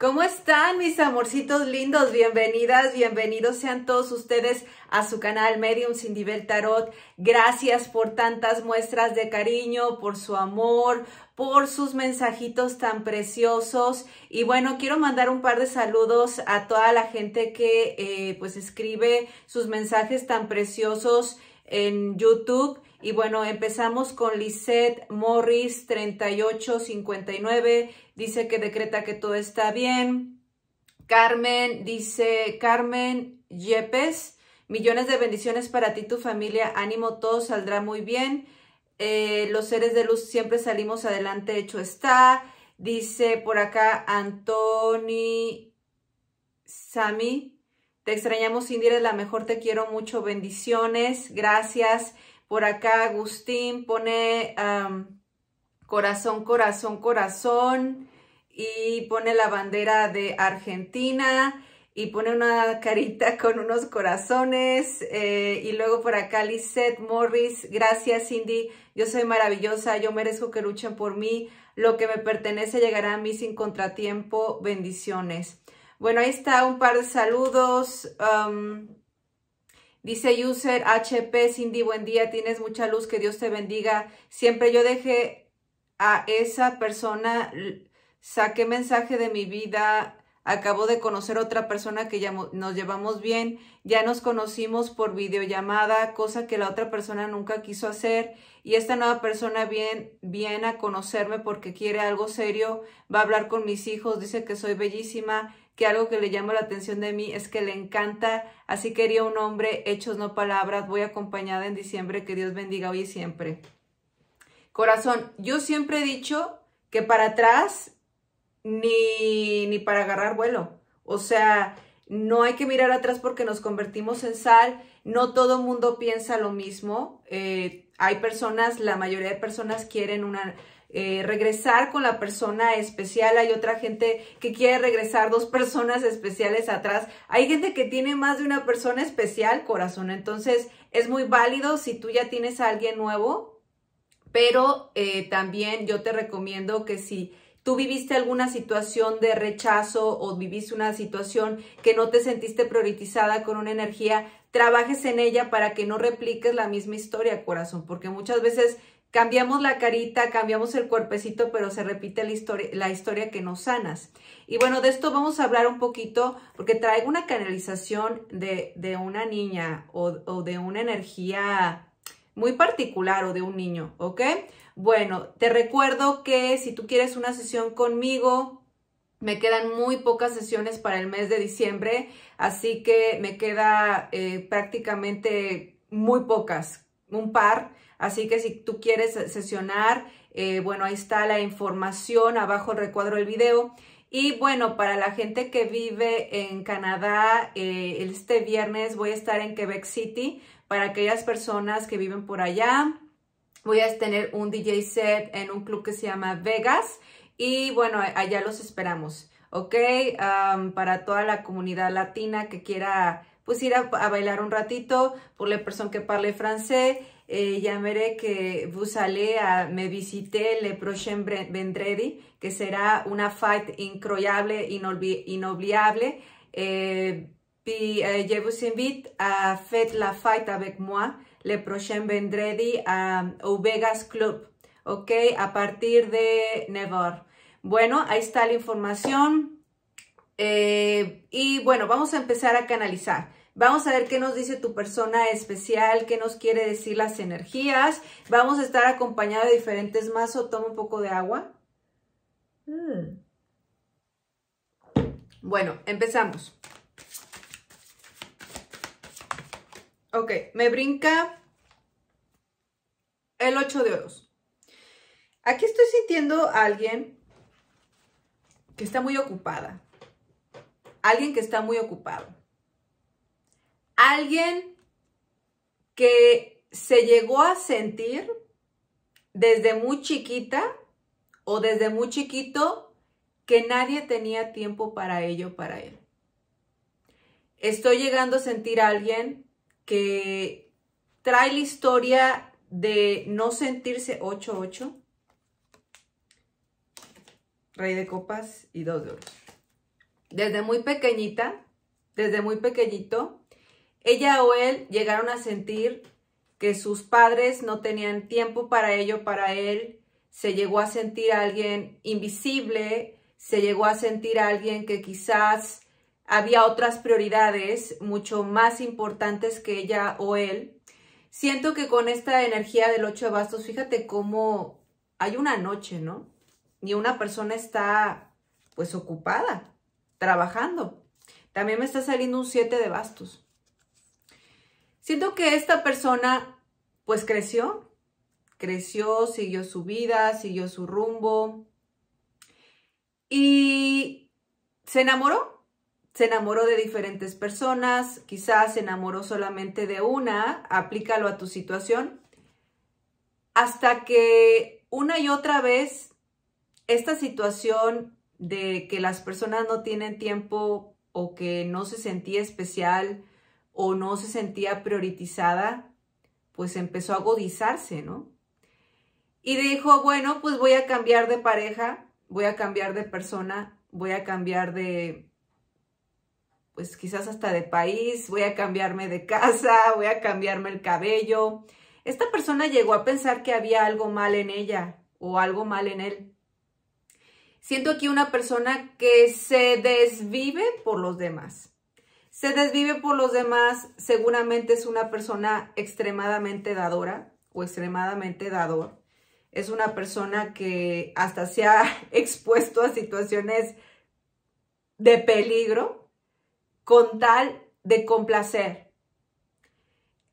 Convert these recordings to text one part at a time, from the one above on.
¿Cómo están mis amorcitos lindos? Bienvenidas, bienvenidos sean todos ustedes a su canal Medium Sin Nivel Tarot. Gracias por tantas muestras de cariño, por su amor, por sus mensajitos tan preciosos. Y bueno, quiero mandar un par de saludos a toda la gente que eh, pues escribe sus mensajes tan preciosos en YouTube. Y bueno, empezamos con Lisette Morris 3859, dice que decreta que todo está bien. Carmen dice, Carmen Yepes, millones de bendiciones para ti, tu familia, ánimo, todo saldrá muy bien. Eh, los seres de luz siempre salimos adelante, hecho está. Dice por acá Antoni Sami, te extrañamos Cindy, eres la mejor, te quiero mucho, bendiciones, gracias. Por acá Agustín pone corazón, corazón, corazón y pone la bandera de Argentina y pone una carita con unos corazones. Eh, y luego por acá Lisette Morris, gracias Cindy, yo soy maravillosa, yo merezco que luchen por mí, lo que me pertenece llegará a mí sin contratiempo, bendiciones. Bueno, ahí está un par de saludos. Dice user HP Cindy, buen día, tienes mucha luz, que Dios te bendiga. Siempre yo dejé a esa persona, saqué mensaje de mi vida, acabo de conocer otra persona que nos llevamos bien, ya nos conocimos por videollamada, cosa que la otra persona nunca quiso hacer y esta nueva persona viene a conocerme porque quiere algo serio, va a hablar con mis hijos, dice que soy bellísima que algo que le llama la atención de mí es que le encanta, así quería un hombre, hechos no palabras, voy acompañada en diciembre, que Dios bendiga hoy y siempre. Corazón, yo siempre he dicho que para atrás ni, para agarrar vuelo, o sea, no hay que mirar atrás porque nos convertimos en sal, no todo mundo piensa lo mismo, eh, hay personas, la mayoría de personas quieren una eh, regresar con la persona especial, hay otra gente que quiere regresar dos personas especiales atrás, hay gente que tiene más de una persona especial, corazón, entonces es muy válido si tú ya tienes a alguien nuevo, pero eh, también yo te recomiendo que si tú viviste alguna situación de rechazo o viviste una situación que no te sentiste priorizada con una energía, trabajes en ella para que no repliques la misma historia, corazón, porque muchas veces Cambiamos la carita, cambiamos el cuerpecito, pero se repite la historia, la historia que nos sanas. Y bueno, de esto vamos a hablar un poquito porque traigo una canalización de, una niña o, de una energía muy particular o de un niño, ¿ok? Bueno, te recuerdo que si tú quieres una sesión conmigo, me quedan muy pocas sesiones para el mes de diciembre, así que me queda eh, prácticamente muy pocas, un par. Así que si tú quieres sesionar, eh, bueno, ahí está la información, abajo recuadro el video. Y bueno, para la gente que vive en Canadá, eh, este viernes voy a estar en Quebec City para aquellas personas que viven por allá. Voy a tener un DJ set en un club que se llama Vegas y bueno, allá los esperamos, ¿ok? para toda la comunidad latina que quiera pues ir a, a bailar un ratito, por la persona que parle francés eh, que vous pues, a me visité le prochain vendredi, que será una fight incroyable, inolvidable. y yo eh, je eh, a invite la fight avec moi le prochain vendredi a, Vegas Club, ok, a partir de Nevor. Bueno, ahí está la información. Eh, y bueno, vamos a empezar a canalizar. Vamos a ver qué nos dice tu persona especial, qué nos quiere decir las energías. Vamos a estar acompañada de diferentes mazos. Toma un poco de agua. Hmm. Bueno, empezamos. Ok, me brinca el 8 de oros. Aquí estoy sintiendo a alguien que está muy ocupada. Alguien que está muy ocupado alguien que se llegó a sentir desde muy chiquita o desde muy chiquito que nadie tenía tiempo para ello, para él. Estoy llegando a sentir a alguien que trae la historia de no sentirse 8-8, rey de copas y dos de oro. Desde muy pequeñita, desde muy pequeñito, ella o él llegaron a sentir que sus padres no tenían tiempo para ello, para él. Se llegó a sentir a alguien invisible, se llegó a sentir a alguien que quizás había otras prioridades mucho más importantes que ella o él. Siento que con esta energía del ocho de bastos, fíjate cómo hay una noche, ¿no? Y una persona está pues ocupada, trabajando. También me está saliendo un siete de bastos. Siento que esta persona pues creció, creció, siguió su vida, siguió su rumbo y se enamoró. Se enamoró de diferentes personas, quizás se enamoró solamente de una, aplícalo a tu situación, hasta que una y otra vez esta situación de que las personas no tienen tiempo o que no se sentía especial o no se sentía prioritizada, pues empezó a agudizarse, ¿no? Y dijo, bueno, pues voy a cambiar de pareja, voy a cambiar de persona, voy a cambiar de, pues quizás hasta de país, voy a cambiarme de casa, voy a cambiarme el cabello. Esta persona llegó a pensar que había algo mal en ella o algo mal en él. Siento aquí una persona que se desvive por los demás se desvive por los demás, seguramente es una persona extremadamente dadora o extremadamente dador. Es una persona que hasta se ha expuesto a situaciones de peligro con tal de complacer.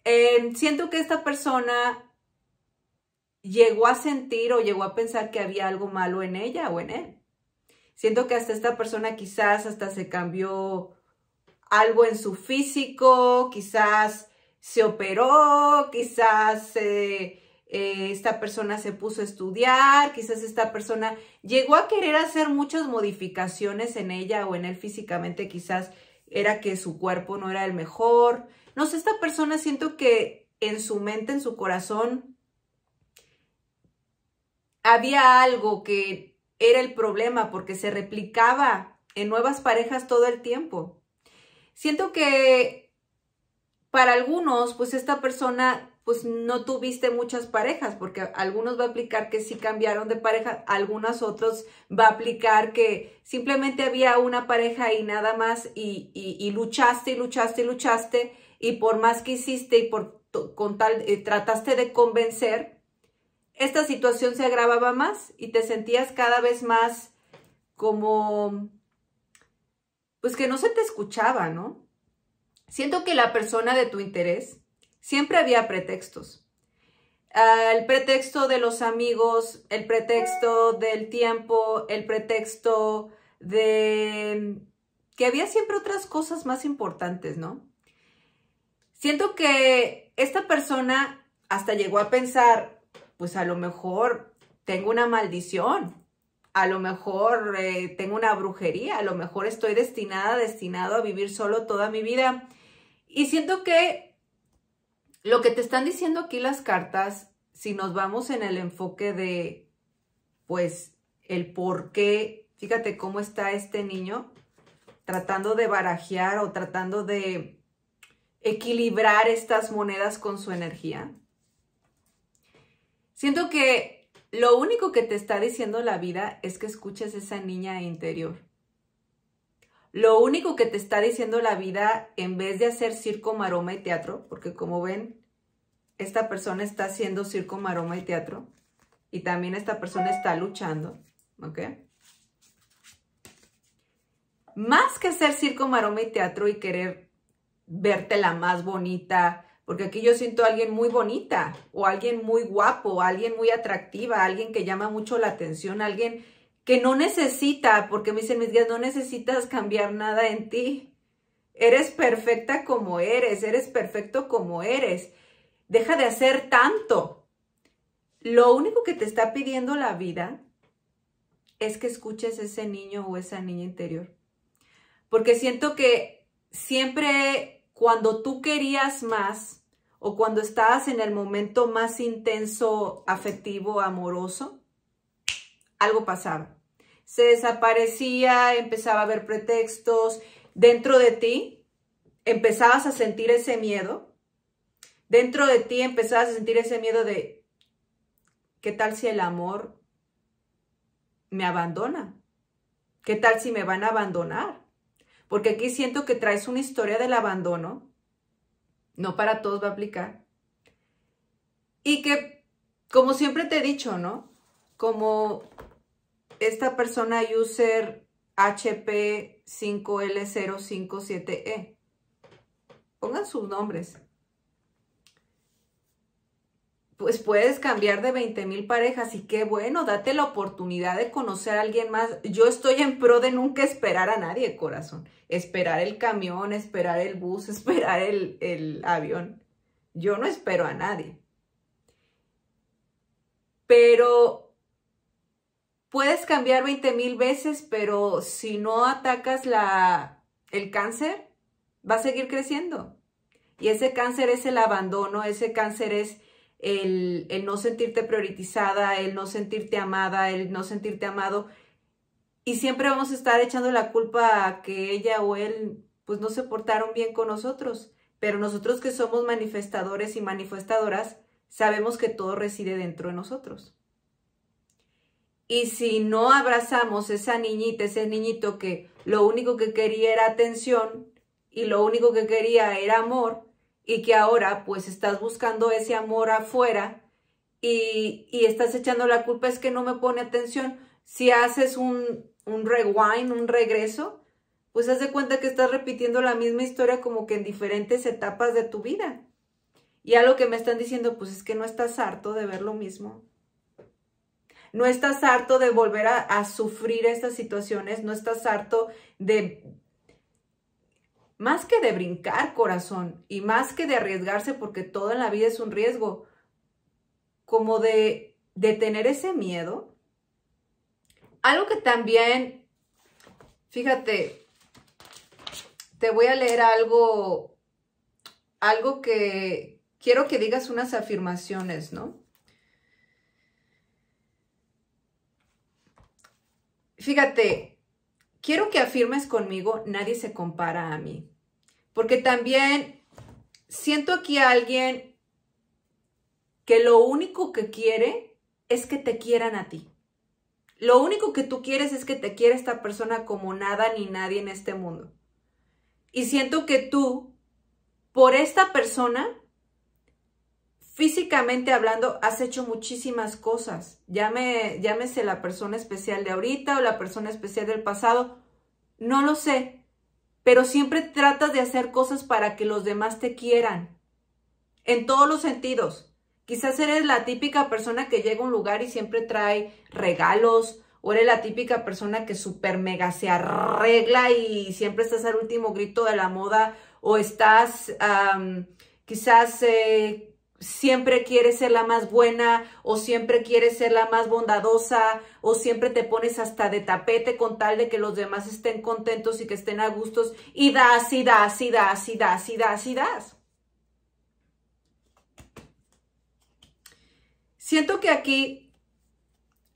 Em, siento que esta persona llegó a sentir o llegó a pensar que había algo malo en ella o en él. Siento que hasta esta persona quizás hasta se cambió algo en su físico, quizás se operó, quizás eh, eh, esta persona se puso a estudiar, quizás esta persona llegó a querer hacer muchas modificaciones en ella o en él físicamente, quizás era que su cuerpo no era el mejor. No sé, esta persona siento que en su mente, en su corazón, había algo que era el problema porque se replicaba en nuevas parejas todo el tiempo. Siento que para algunos, pues esta persona, pues no tuviste muchas parejas, porque algunos va a aplicar que sí cambiaron de pareja, algunos otros va a aplicar que simplemente había una pareja y nada más, y, luchaste y luchaste y luchaste, y por más que hiciste y por con tal, eh, trataste de convencer, esta situación se agravaba más y te sentías cada vez más como pues que no se te escuchaba, ¿no? Siento que la persona de tu interés siempre había pretextos. Ah, el pretexto de los amigos, el pretexto del tiempo, el pretexto de que había siempre otras cosas más importantes, ¿no? Siento que esta persona hasta llegó a pensar, pues a lo mejor tengo una maldición, a lo mejor eh, tengo una brujería, a lo mejor estoy destinada, destinado a vivir solo toda mi vida. Y siento que lo que te están diciendo aquí las cartas, si nos vamos en el enfoque de, pues, el por qué, fíjate cómo está este niño tratando de barajear o tratando de equilibrar estas monedas con su energía. Siento que lo único que te está diciendo la vida es que escuches esa niña interior. Lo único que te está diciendo la vida, en vez de hacer circo, maroma y teatro, porque como ven, esta persona está haciendo circo, maroma y teatro, y también esta persona está luchando, ¿ok? Más que hacer circo, maroma y teatro y querer verte la más bonita, porque aquí yo siento a alguien muy bonita o alguien muy guapo, alguien muy atractiva, alguien que llama mucho la atención, alguien que no necesita, porque me dicen mis guías, no necesitas cambiar nada en ti. Eres perfecta como eres, eres perfecto como eres. Deja de hacer tanto. Lo único que te está pidiendo la vida es que escuches ese niño o esa niña interior. Porque siento que siempre cuando tú querías más o cuando estabas en el momento más intenso, afectivo, amoroso, algo pasaba. Se desaparecía, empezaba a haber pretextos. Dentro de ti empezabas a sentir ese miedo. Dentro de ti empezabas a sentir ese miedo de, ¿qué tal si el amor me abandona? ¿Qué tal si me van a abandonar? porque aquí siento que traes una historia del abandono, no para todos va a aplicar, y que, como siempre te he dicho, ¿no? Como esta persona user HP5L057E, e. pongan sus nombres, pues puedes cambiar de 20 mil parejas y qué bueno, date la oportunidad de conocer a alguien más. Yo estoy en pro de nunca esperar a nadie, corazón. Esperar el camión, esperar el bus, esperar el, avión. Yo no espero a nadie. Pero puedes cambiar 20 mil veces, pero si no atacas la, el cáncer, va a seguir creciendo. Y ese cáncer es el abandono, ese cáncer es el, no sentirte priorizada, el no sentirte amada, el no sentirte amado. Y siempre vamos a estar echando la culpa a que ella o él pues no se portaron bien con nosotros. Pero nosotros que somos manifestadores y manifestadoras, sabemos que todo reside dentro de nosotros. Y si no abrazamos esa niñita, ese niñito que lo único que quería era atención y lo único que quería era amor, y que ahora pues estás buscando ese amor afuera y, y estás echando la culpa es que no me pone atención. Si haces un, un rewind, un regreso, pues haz de cuenta que estás repitiendo la misma historia como que en diferentes etapas de tu vida. Y a lo que me están diciendo, pues es que no estás harto de ver lo mismo. No estás harto de volver a, a sufrir estas situaciones, no estás harto de más que de brincar corazón y más que de arriesgarse, porque todo en la vida es un riesgo, como de, de tener ese miedo. Algo que también, fíjate, te voy a leer algo, algo que quiero que digas unas afirmaciones, ¿no? Fíjate, quiero que afirmes conmigo, nadie se compara a mí. Porque también siento aquí a alguien que lo único que quiere es que te quieran a ti. Lo único que tú quieres es que te quiera esta persona como nada ni nadie en este mundo. Y siento que tú, por esta persona, físicamente hablando, has hecho muchísimas cosas. llámese la persona especial de ahorita o la persona especial del pasado. No lo sé. Pero siempre tratas de hacer cosas para que los demás te quieran. En todos los sentidos. Quizás eres la típica persona que llega a un lugar y siempre trae regalos, o eres la típica persona que súper mega se arregla y siempre estás al último grito de la moda, o estás quizás eh, siempre quieres ser la más buena o siempre quieres ser la más bondadosa o siempre te pones hasta de tapete con tal de que los demás estén contentos y que estén a gustos y das y das y das y das y das y das. Siento que aquí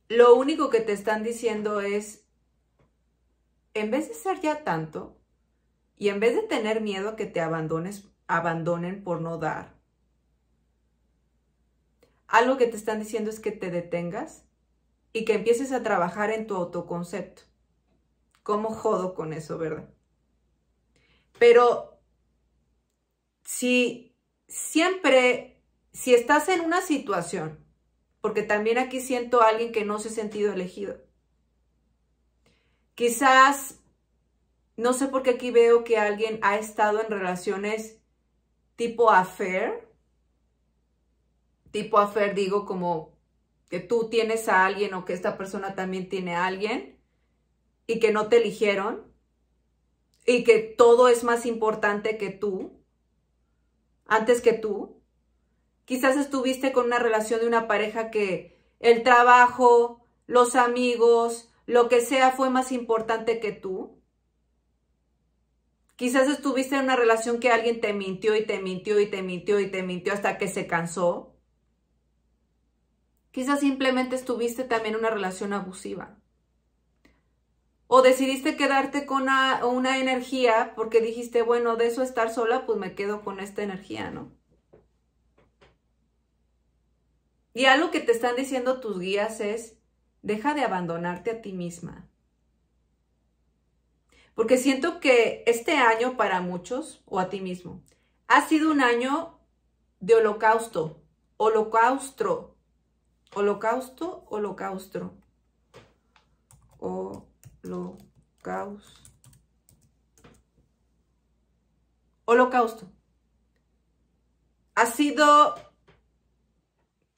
lo único que te están diciendo es, en vez de ser ya tanto y en vez de tener miedo a que te abandones, abandonen por no dar, algo que te están diciendo es que te detengas y que empieces a trabajar en tu autoconcepto. ¿Cómo jodo con eso, verdad? Pero si siempre, si estás en una situación, porque también aquí siento a alguien que no se ha sentido elegido, quizás, no sé por qué aquí veo que alguien ha estado en relaciones tipo affair, tipo afer, digo, como que tú tienes a alguien o que esta persona también tiene a alguien y que no te eligieron y que todo es más importante que tú, antes que tú. Quizás estuviste con una relación de una pareja que el trabajo, los amigos, lo que sea fue más importante que tú. Quizás estuviste en una relación que alguien te mintió y te mintió y te mintió y te mintió hasta que se cansó Quizás simplemente estuviste también en una relación abusiva. O decidiste quedarte con una, energía porque dijiste, bueno, de eso estar sola, pues me quedo con esta energía, ¿no? Y algo que te están diciendo tus guías es, deja de abandonarte a ti misma. Porque siento que este año para muchos, o a ti mismo, ha sido un año de holocausto, holocausto, Holocausto, holocausto. Holocausto. Holocausto. Ha sido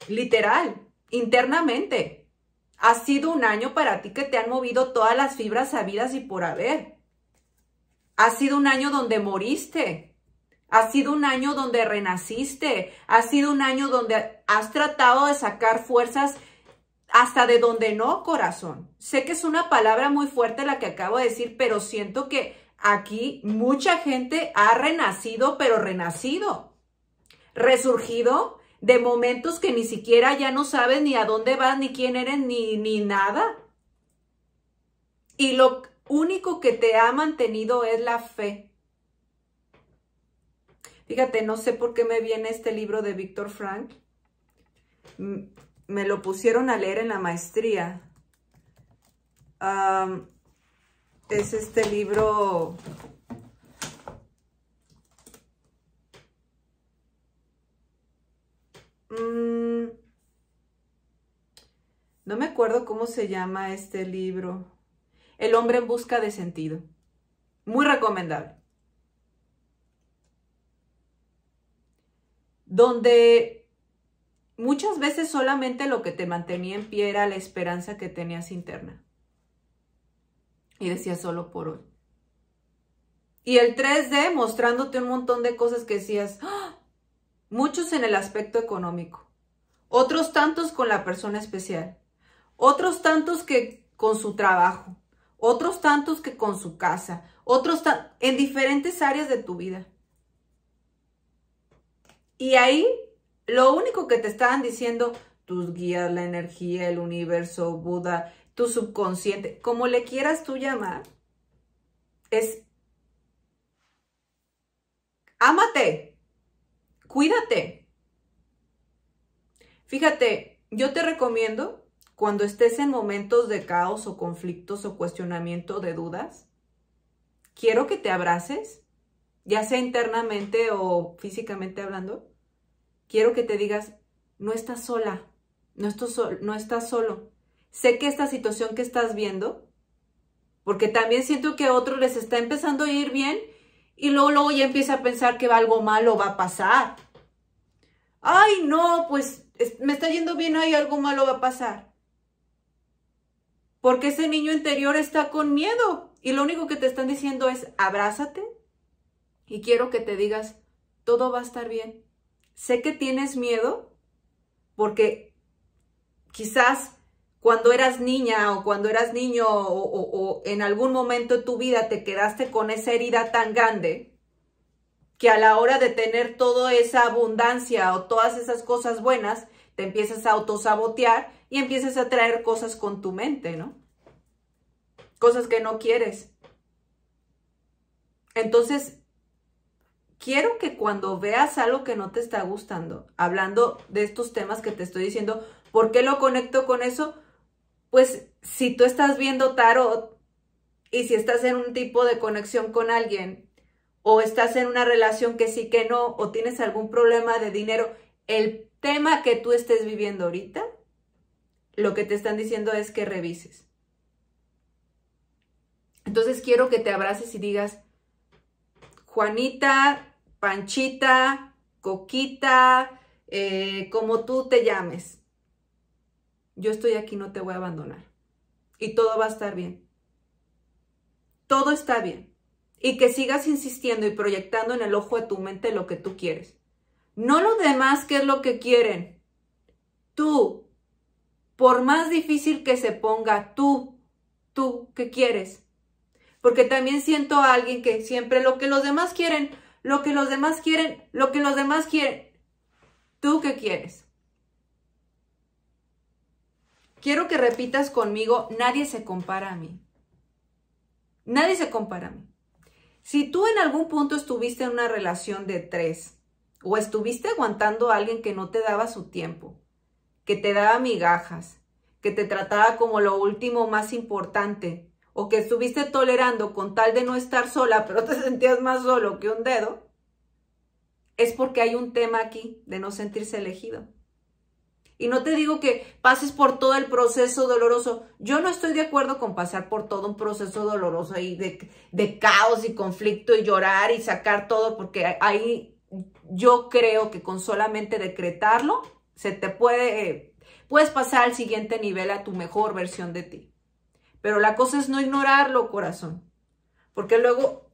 literal, internamente. Ha sido un año para ti que te han movido todas las fibras sabidas y por haber. Ha sido un año donde moriste, ha sido un año donde renaciste, ha sido un año donde has tratado de sacar fuerzas hasta de donde no, corazón. Sé que es una palabra muy fuerte la que acabo de decir, pero siento que aquí mucha gente ha renacido, pero renacido, resurgido de momentos que ni siquiera ya no sabes ni a dónde vas, ni quién eres, ni, ni nada. Y lo único que te ha mantenido es la fe. Fíjate, no sé por qué me viene este libro de Víctor Frank. Me lo pusieron a leer en la maestría. es este libro... Mm, no me acuerdo cómo se llama este libro. El hombre en busca de sentido. Muy recomendable. donde muchas veces solamente lo que te mantenía en pie era la esperanza que tenías interna. Y decías solo por hoy. Y el 3D mostrándote un montón de cosas que decías, ¡Ah!". muchos en el aspecto económico, otros tantos con la persona especial, otros tantos que con su trabajo, otros tantos que con su casa, otros en diferentes áreas de tu vida. Y ahí lo único que te estaban diciendo tus guías, la energía, el universo, Buda, tu subconsciente, como le quieras tú llamar, es ámate, cuídate. Fíjate, yo te recomiendo cuando estés en momentos de caos o conflictos o cuestionamiento de dudas, quiero que te abraces ya sea internamente o físicamente hablando, quiero que te digas, no estás sola, no, no estás solo. Sé que esta situación que estás viendo, porque también siento que a otros les está empezando a ir bien y luego, luego ya empieza a pensar que algo malo va a pasar. Ay, no, pues me está yendo bien, ahí algo malo va a pasar. Porque ese niño interior está con miedo y lo único que te están diciendo es abrázate, y quiero que te digas, todo va a estar bien. Sé que tienes miedo porque quizás cuando eras niña o cuando eras niño o, en algún momento de tu vida te quedaste con esa herida tan grande que a la hora de tener toda esa abundancia o todas esas cosas buenas, te empiezas a autosabotear y empiezas a traer cosas con tu mente, ¿no? Cosas que no quieres. Entonces, quiero que cuando veas algo que no te está gustando, hablando de estos temas que te estoy diciendo, ¿por qué lo conecto con eso? Pues si tú estás viendo tarot y si estás en un tipo de conexión con alguien o estás en una relación que sí que no o tienes algún problema de dinero, el tema que tú estés viviendo ahorita, lo que te están diciendo es que revises. Entonces quiero que te abraces y digas, Juanita, Panchita, Coquita, eh, como tú te llames. Yo estoy aquí, no te voy a abandonar. Y todo va a estar bien. Todo está bien. Y que sigas insistiendo y proyectando en el ojo de tu mente lo que tú quieres. No lo demás, que es lo que quieren. Tú, por más difícil que se ponga, tú, tú, ¿qué quieres? porque también siento a alguien que siempre lo que los demás quieren, lo que los demás quieren, lo que los demás quieren. ¿Tú qué quieres? Quiero que repitas conmigo, nadie se compara a mí. Nadie se compara a mí. Si tú en algún punto estuviste en una relación de tres o estuviste aguantando a alguien que no te daba su tiempo, que te daba migajas, que te trataba como lo último más importante, o que estuviste tolerando con tal de no estar sola, pero te sentías más solo que un dedo, es porque hay un tema aquí de no sentirse elegido. Y no te digo que pases por todo el proceso doloroso. Yo no estoy de acuerdo con pasar por todo un proceso doloroso y de, caos y conflicto y llorar y sacar todo, porque ahí yo creo que con solamente decretarlo se te puede, eh, puedes pasar al siguiente nivel a tu mejor versión de ti. Pero la cosa es no ignorarlo, corazón. Porque luego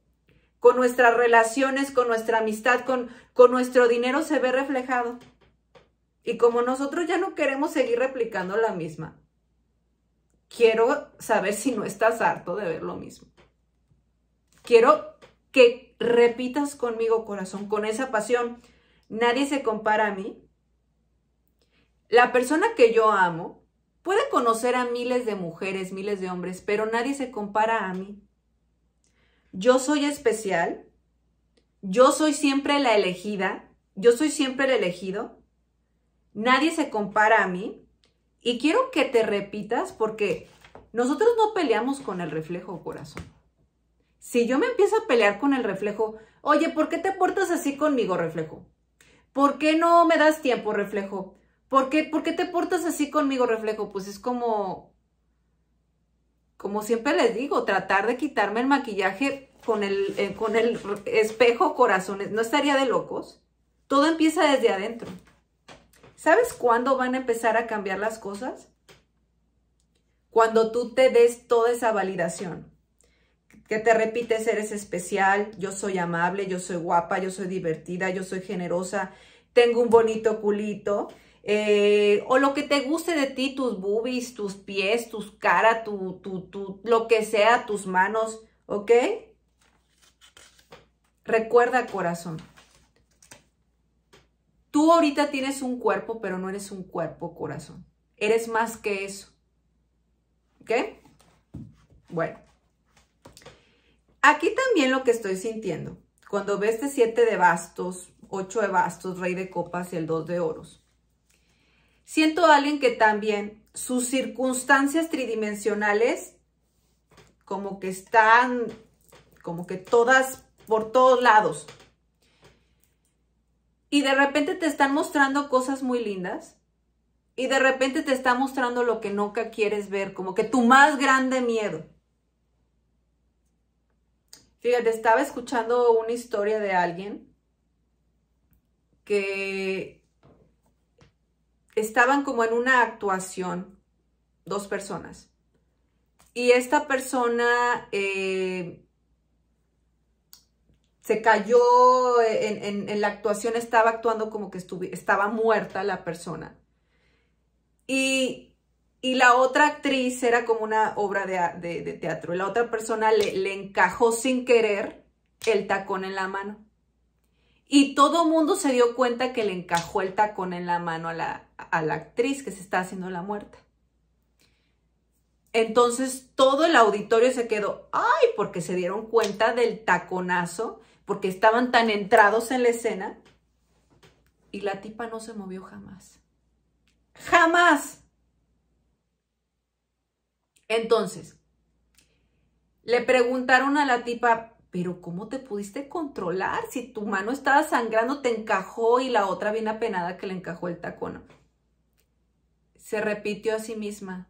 con nuestras relaciones, con nuestra amistad, con, con nuestro dinero se ve reflejado. Y como nosotros ya no queremos seguir replicando la misma, quiero saber si no estás harto de ver lo mismo. Quiero que repitas conmigo, corazón, con esa pasión. Nadie se compara a mí. La persona que yo amo Puede conocer a miles de mujeres, miles de hombres, pero nadie se compara a mí. Yo soy especial, yo soy siempre la elegida, yo soy siempre el elegido, nadie se compara a mí. Y quiero que te repitas porque nosotros no peleamos con el reflejo, corazón. Si yo me empiezo a pelear con el reflejo, oye, ¿por qué te portas así conmigo, reflejo? ¿Por qué no me das tiempo, reflejo? ¿Por qué, te portas así conmigo, reflejo? Pues es como, como siempre les digo, tratar de quitarme el maquillaje con el, eh, con el espejo corazones. ¿No estaría de locos? Todo empieza desde adentro. ¿Sabes cuándo van a empezar a cambiar las cosas? Cuando tú te des toda esa validación. Que te repites, eres especial, yo soy amable, yo soy guapa, yo soy divertida, yo soy generosa, tengo un bonito culito. Eh, o lo que te guste de ti, tus boobies, tus pies, tus cara, tu, tu, tu, lo que sea, tus manos, ¿ok? Recuerda, corazón, tú ahorita tienes un cuerpo, pero no eres un cuerpo, corazón. Eres más que eso, ¿ok? Bueno, aquí también lo que estoy sintiendo, cuando ves este siete de bastos, ocho de bastos, rey de copas y el 2 de oros Siento a alguien que también sus circunstancias tridimensionales como que están, como que todas, por todos lados. Y de repente te están mostrando cosas muy lindas. Y de repente te está mostrando lo que nunca quieres ver, como que tu más grande miedo. Fíjate, estaba escuchando una historia de alguien que estaban como en una actuación, dos personas. Y esta persona eh, se cayó en, la actuación, estaba actuando como que estaba muerta la persona. Y, la otra actriz era como una obra de, de, de teatro. La otra persona le encajó sin querer el tacón en la mano. Y todo mundo se dio cuenta que le encajó el tacón en la mano a la, actriz que se está haciendo la muerte. Entonces todo el auditorio se quedó, ay, porque se dieron cuenta del taconazo, porque estaban tan entrados en la escena. Y la tipa no se movió jamás. Jamás. Entonces, le preguntaron a la tipa, pero ¿cómo te pudiste controlar si tu mano estaba sangrando, te encajó y la otra bien apenada que le encajó el tacón? Se repitió a sí misma.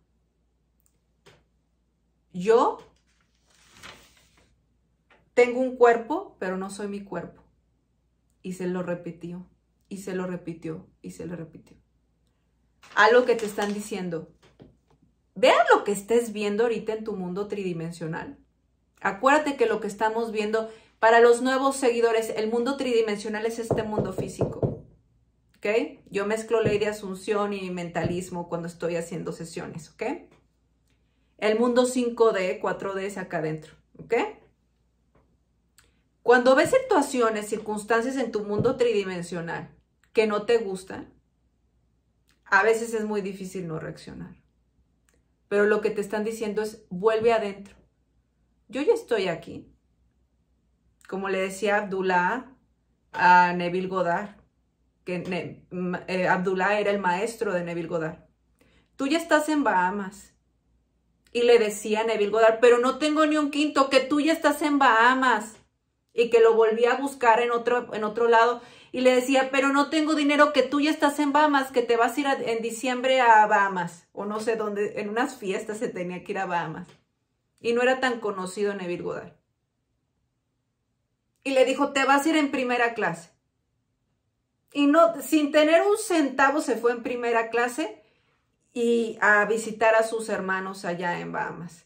Yo tengo un cuerpo, pero no soy mi cuerpo. Y se lo repitió, y se lo repitió, y se lo repitió. A lo que te están diciendo. Vean lo que estés viendo ahorita en tu mundo tridimensional Acuérdate que lo que estamos viendo para los nuevos seguidores, el mundo tridimensional es este mundo físico. ¿Ok? Yo mezclo ley de asunción y mentalismo cuando estoy haciendo sesiones. ¿Ok? El mundo 5D, 4D es acá adentro. ¿Ok? Cuando ves situaciones, circunstancias en tu mundo tridimensional que no te gustan, a veces es muy difícil no reaccionar. Pero lo que te están diciendo es, vuelve adentro yo ya estoy aquí. Como le decía Abdullah a Neville Goddard, que eh, Abdullah era el maestro de Neville Goddard. Tú ya estás en Bahamas. Y le decía a Neville Goddard, pero no tengo ni un quinto, que tú ya estás en Bahamas. Y que lo volví a buscar en otro, en otro lado. Y le decía, pero no tengo dinero, que tú ya estás en Bahamas, que te vas a ir en diciembre a Bahamas. O no sé dónde, en unas fiestas se tenía que ir a Bahamas y no era tan conocido en Goddard. Y le dijo, te vas a ir en primera clase. Y no, sin tener un centavo se fue en primera clase y a visitar a sus hermanos allá en Bahamas.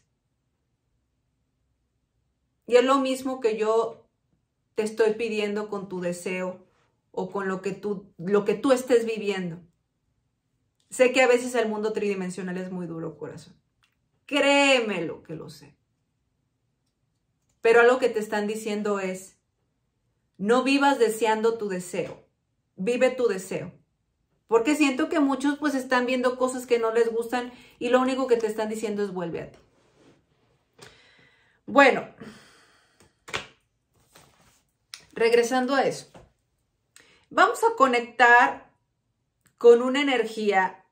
Y es lo mismo que yo te estoy pidiendo con tu deseo o con lo que tú, lo que tú estés viviendo. Sé que a veces el mundo tridimensional es muy duro, corazón lo que lo sé. Pero algo que te están diciendo es, no vivas deseando tu deseo, vive tu deseo. Porque siento que muchos pues están viendo cosas que no les gustan y lo único que te están diciendo es vuelve a ti. Bueno, regresando a eso, vamos a conectar con una energía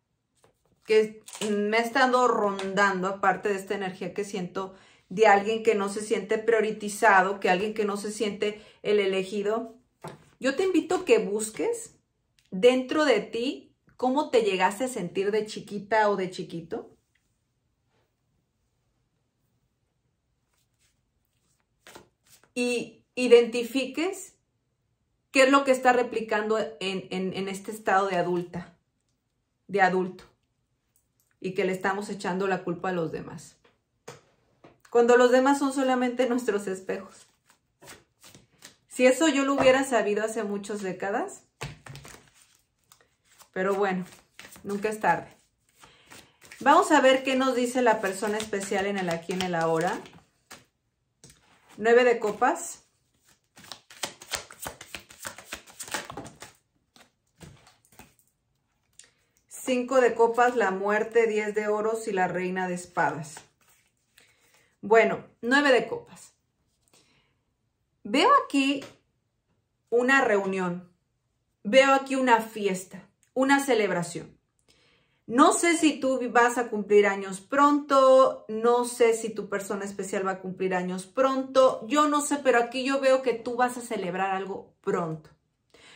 que me ha estado rondando, aparte de esta energía que siento de alguien que no se siente prioritizado, que alguien que no se siente el elegido, yo te invito a que busques dentro de ti cómo te llegaste a sentir de chiquita o de chiquito. Y identifiques qué es lo que está replicando en este estado de adulta, de adulto y que le estamos echando la culpa a los demás. Cuando los demás son solamente nuestros espejos. Si eso yo lo hubiera sabido hace muchas décadas, pero bueno, nunca es tarde. Vamos a ver qué nos dice la persona especial en el aquí en el ahora. Nueve de copas. Cinco de copas, la muerte, diez de oros y la reina de espadas. Bueno, nueve de copas. Veo aquí una reunión, veo aquí una fiesta, una celebración. No sé si tú vas a cumplir años pronto, no sé si tu persona especial va a cumplir años pronto, yo no sé, pero aquí yo veo que tú vas a celebrar algo pronto.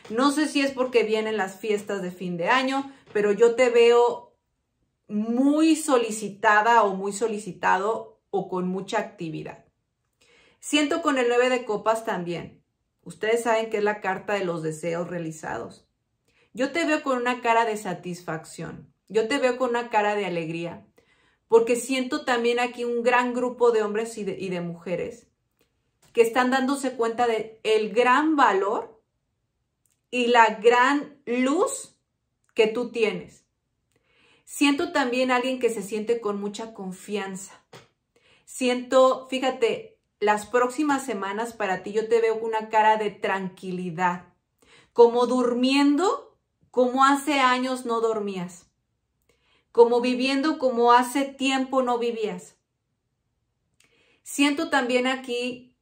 No sé si es porque vienen las fiestas de fin de año, pero yo te veo muy solicitada o muy solicitado o con mucha actividad. Siento con el 9 de copas también. Ustedes saben que es la carta de los deseos realizados. Yo te veo con una cara de satisfacción. Yo te veo con una cara de alegría. Porque siento también aquí un gran grupo de hombres y de, mujeres que están dándose cuenta de el gran valor y la gran luz que tú tienes. Siento también a alguien que se siente con mucha confianza. Siento, fíjate, las próximas semanas para ti yo te veo una cara de tranquilidad, como durmiendo como hace años no dormías, como viviendo como hace tiempo no vivías. Siento también aquí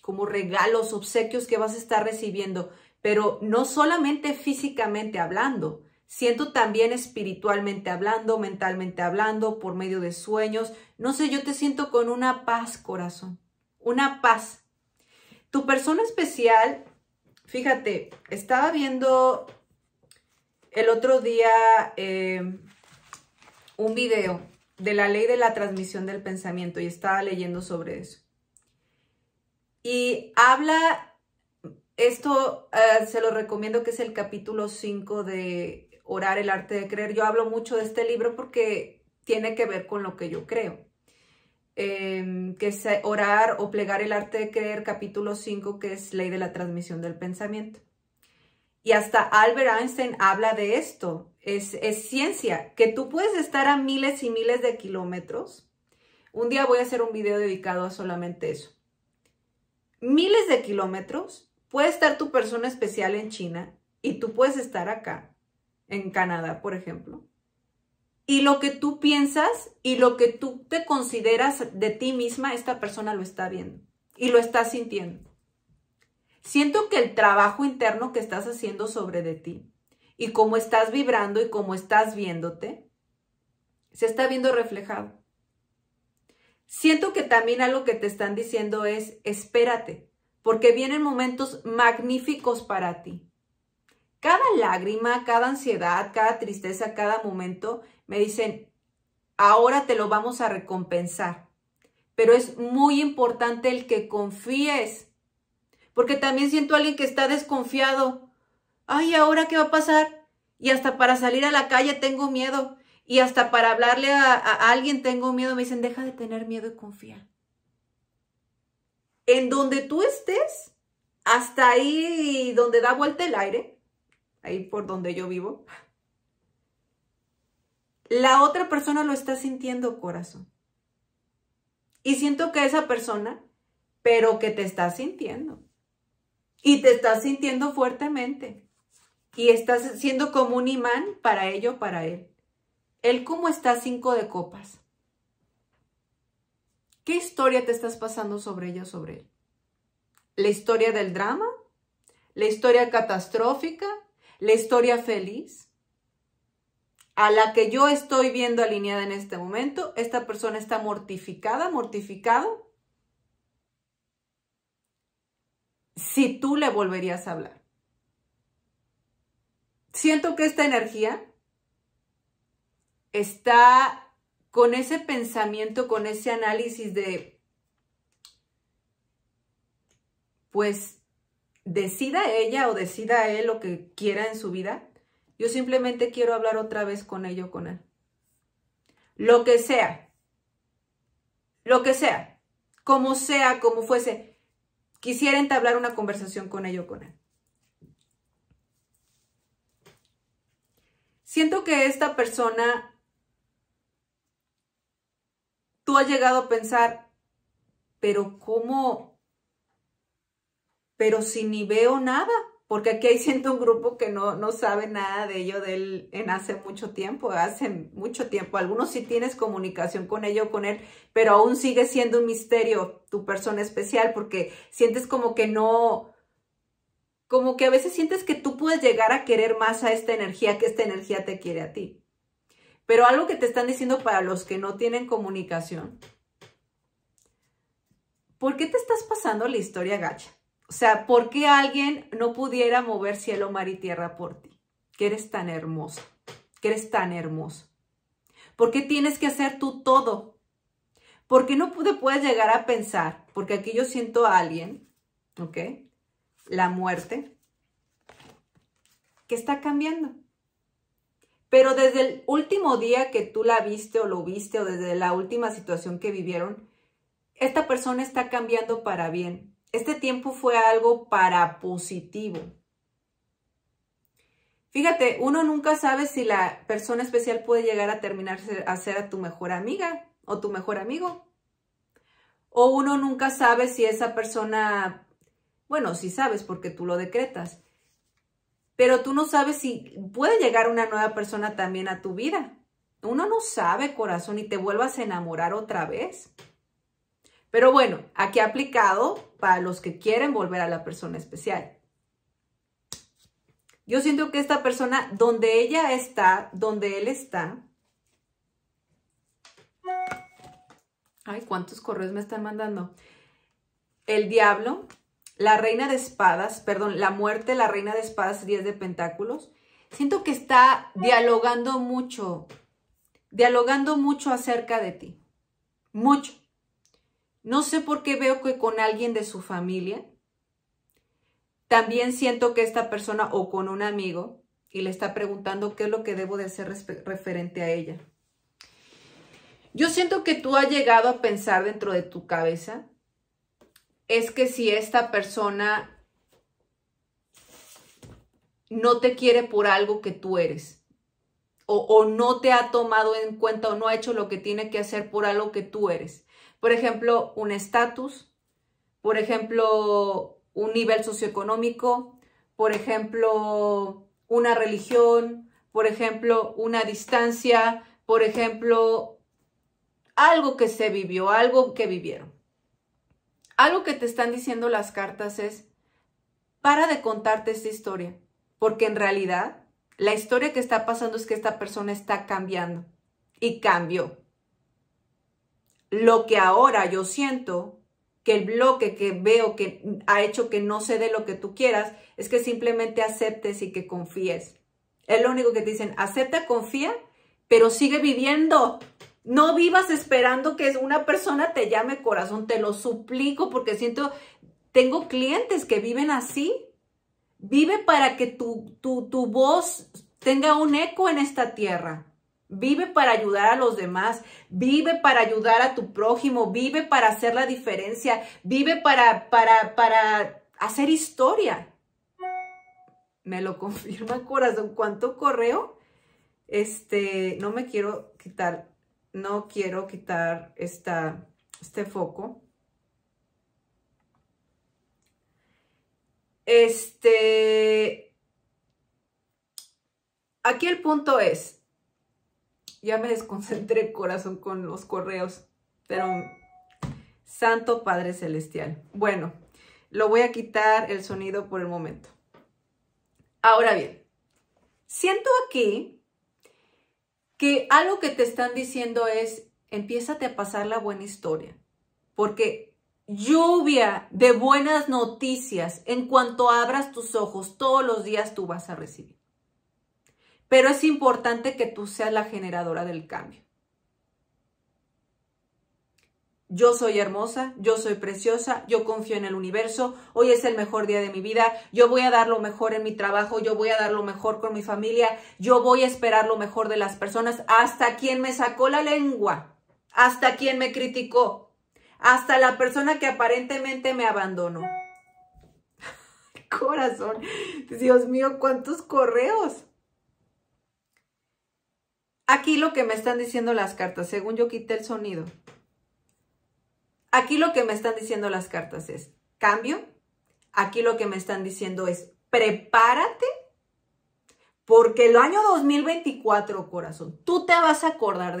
como regalos, obsequios que vas a estar recibiendo pero no solamente físicamente hablando, siento también espiritualmente hablando, mentalmente hablando, por medio de sueños. No sé, yo te siento con una paz, corazón, una paz. Tu persona especial, fíjate, estaba viendo el otro día eh, un video de la ley de la transmisión del pensamiento y estaba leyendo sobre eso. Y habla esto eh, se lo recomiendo que es el capítulo 5 de Orar el arte de creer. Yo hablo mucho de este libro porque tiene que ver con lo que yo creo. Em, que es eh, Orar o Plegar el arte de creer, capítulo 5, que es Ley de la transmisión del pensamiento. Y hasta Albert Einstein habla de esto. Es, es, ciencia, que tú puedes estar a miles y miles de kilómetros. Un día voy a hacer un video dedicado a solamente eso. Miles de kilómetros puede estar tu persona especial en China y tú puedes estar acá, en Canadá, por ejemplo. Y lo que tú piensas y lo que tú te consideras de ti misma, esta persona lo está viendo y lo está sintiendo. Siento que el trabajo interno que estás haciendo sobre de ti y cómo estás vibrando y cómo estás viéndote, se está viendo reflejado. Siento que también algo que te están diciendo es, espérate, porque vienen momentos magníficos para ti. Cada lágrima, cada ansiedad, cada tristeza, cada momento, me dicen, ahora te lo vamos a recompensar. Pero es muy importante el que confíes, porque también siento a alguien que está desconfiado. Ay, ¿ahora qué va a pasar? Y hasta para salir a la calle tengo miedo. Y hasta para hablarle a, alguien tengo miedo. Me dicen, deja de tener miedo y confía en donde tú estés, hasta ahí donde da vuelta el aire, ahí por donde yo vivo, la otra persona lo está sintiendo corazón. Y siento que esa persona, pero que te está sintiendo. Y te está sintiendo fuertemente. Y estás siendo como un imán para ello, para él. Él como está cinco de copas. ¿Qué historia te estás pasando sobre ella o sobre él? ¿La historia del drama? ¿La historia catastrófica? ¿La historia feliz? A la que yo estoy viendo alineada en este momento, esta persona está mortificada, mortificado. Si tú le volverías a hablar. Siento que esta energía está con ese pensamiento, con ese análisis de, pues, decida ella o decida él lo que quiera en su vida, yo simplemente quiero hablar otra vez con ello, con él. Lo que sea, lo que sea, como sea, como fuese, quisiera entablar una conversación con ello, con él. Siento que esta persona tú has llegado a pensar, pero ¿cómo? Pero si ni veo nada, porque aquí hay siento un grupo que no, no sabe nada de ello de él en hace mucho tiempo, hace mucho tiempo. Algunos sí tienes comunicación con ello, con él, pero aún sigue siendo un misterio tu persona especial porque sientes como que no, como que a veces sientes que tú puedes llegar a querer más a esta energía que esta energía te quiere a ti. Pero algo que te están diciendo para los que no tienen comunicación. ¿Por qué te estás pasando la historia gacha? O sea, ¿por qué alguien no pudiera mover cielo, mar y tierra por ti? Que eres tan hermoso? que eres tan hermoso. ¿Por qué tienes que hacer tú todo? ¿Por qué no pude puedes llegar a pensar? Porque aquí yo siento a alguien, ¿ok? La muerte, que está cambiando pero desde el último día que tú la viste o lo viste o desde la última situación que vivieron, esta persona está cambiando para bien. Este tiempo fue algo para positivo. Fíjate, uno nunca sabe si la persona especial puede llegar a terminar a ser a tu mejor amiga o tu mejor amigo. O uno nunca sabe si esa persona, bueno, si sí sabes porque tú lo decretas, pero tú no sabes si puede llegar una nueva persona también a tu vida. Uno no sabe, corazón, y te vuelvas a enamorar otra vez. Pero bueno, aquí aplicado para los que quieren volver a la persona especial. Yo siento que esta persona, donde ella está, donde él está. Ay, ¿cuántos correos me están mandando? El diablo la reina de espadas, perdón, la muerte, la reina de espadas, 10 de pentáculos, siento que está dialogando mucho, dialogando mucho acerca de ti, mucho. No sé por qué veo que con alguien de su familia, también siento que esta persona o con un amigo y le está preguntando qué es lo que debo de hacer referente a ella. Yo siento que tú has llegado a pensar dentro de tu cabeza es que si esta persona no te quiere por algo que tú eres, o, no te ha tomado en cuenta o no ha hecho lo que tiene que hacer por algo que tú eres. Por ejemplo, un estatus, por ejemplo, un nivel socioeconómico, por ejemplo, una religión, por ejemplo, una distancia, por ejemplo, algo que se vivió, algo que vivieron algo que te están diciendo las cartas es, para de contarte esta historia, porque en realidad la historia que está pasando es que esta persona está cambiando y cambió. Lo que ahora yo siento, que el bloque que veo que ha hecho que no se dé lo que tú quieras, es que simplemente aceptes y que confíes. Es lo único que te dicen, acepta, confía, pero sigue viviendo. No vivas esperando que una persona te llame corazón, te lo suplico porque siento, tengo clientes que viven así. Vive para que tu, tu, voz tenga un eco en esta tierra. Vive para ayudar a los demás, vive para ayudar a tu prójimo, vive para hacer la diferencia, vive para, para, para hacer historia. Me lo confirma corazón, ¿cuánto correo? Este, no me quiero quitar no quiero quitar esta, este foco. Este, aquí el punto es, ya me desconcentré corazón con los correos, pero Santo Padre Celestial. Bueno, lo voy a quitar el sonido por el momento. Ahora bien, siento aquí que algo que te están diciendo es, empiézate a pasar la buena historia, porque lluvia de buenas noticias, en cuanto abras tus ojos, todos los días tú vas a recibir. Pero es importante que tú seas la generadora del cambio. Yo soy hermosa, yo soy preciosa, yo confío en el universo, hoy es el mejor día de mi vida, yo voy a dar lo mejor en mi trabajo, yo voy a dar lo mejor con mi familia, yo voy a esperar lo mejor de las personas, hasta quien me sacó la lengua, hasta quien me criticó, hasta la persona que aparentemente me abandonó. Corazón, Dios mío, cuántos correos. Aquí lo que me están diciendo las cartas, según yo quité el sonido. Aquí lo que me están diciendo las cartas es cambio. Aquí lo que me están diciendo es prepárate porque el año 2024, corazón, tú te vas a acordar. De...